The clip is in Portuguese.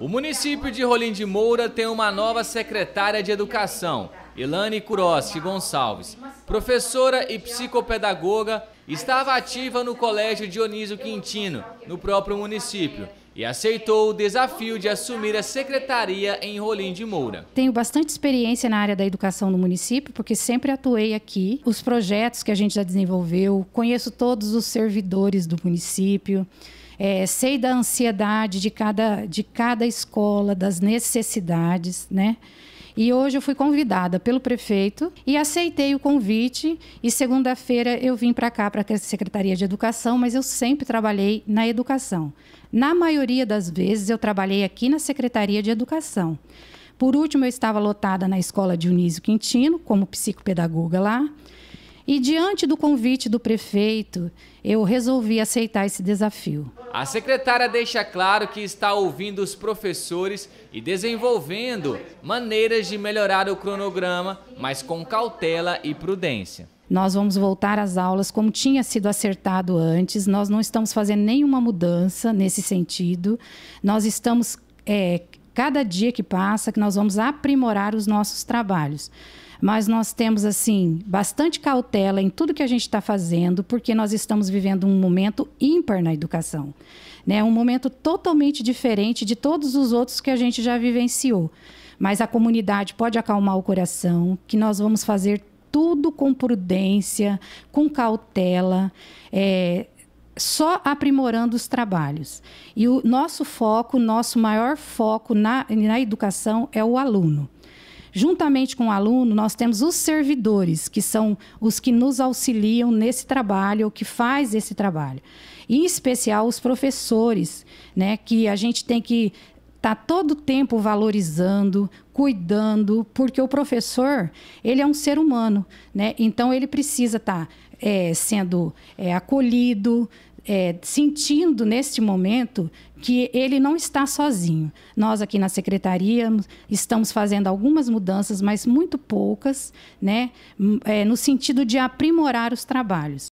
O município de Rolim de Moura tem uma nova secretária de Educação, Elane Kuroski Gonçalves. Professora e psicopedagoga, estava ativa no Colégio Dionísio Quintino, no próprio município, e aceitou o desafio de assumir a secretaria em Rolim de Moura. Tenho bastante experiência na área da educação no município, porque sempre atuei aqui. Os projetos que a gente já desenvolveu, conheço todos os servidores do município. É, sei da ansiedade de cada, de cada escola, das necessidades, né? E hoje eu fui convidada pelo prefeito e aceitei o convite. E segunda-feira eu vim para cá, para a Secretaria de Educação, mas eu sempre trabalhei na educação. Na maioria das vezes eu trabalhei aqui na Secretaria de Educação. Por último, eu estava lotada na escola de Unísio Quintino, como psicopedagoga lá. E diante do convite do prefeito, eu resolvi aceitar esse desafio. A secretária deixa claro que está ouvindo os professores e desenvolvendo maneiras de melhorar o cronograma, mas com cautela e prudência. Nós vamos voltar às aulas como tinha sido acertado antes. Nós não estamos fazendo nenhuma mudança nesse sentido. Nós estamos, é, cada dia que passa, que nós vamos aprimorar os nossos trabalhos mas nós temos, assim, bastante cautela em tudo que a gente está fazendo, porque nós estamos vivendo um momento ímpar na educação. Né? Um momento totalmente diferente de todos os outros que a gente já vivenciou. Mas a comunidade pode acalmar o coração, que nós vamos fazer tudo com prudência, com cautela, é, só aprimorando os trabalhos. E o nosso foco, nosso maior foco na, na educação é o aluno. Juntamente com o aluno, nós temos os servidores, que são os que nos auxiliam nesse trabalho, ou que faz esse trabalho. E, em especial os professores, né, que a gente tem que estar tá todo o tempo valorizando, cuidando, porque o professor, ele é um ser humano, né? Então ele precisa estar tá, é, sendo é, acolhido, é, sentindo neste momento que ele não está sozinho. Nós aqui na secretaria estamos fazendo algumas mudanças, mas muito poucas, né, é, no sentido de aprimorar os trabalhos.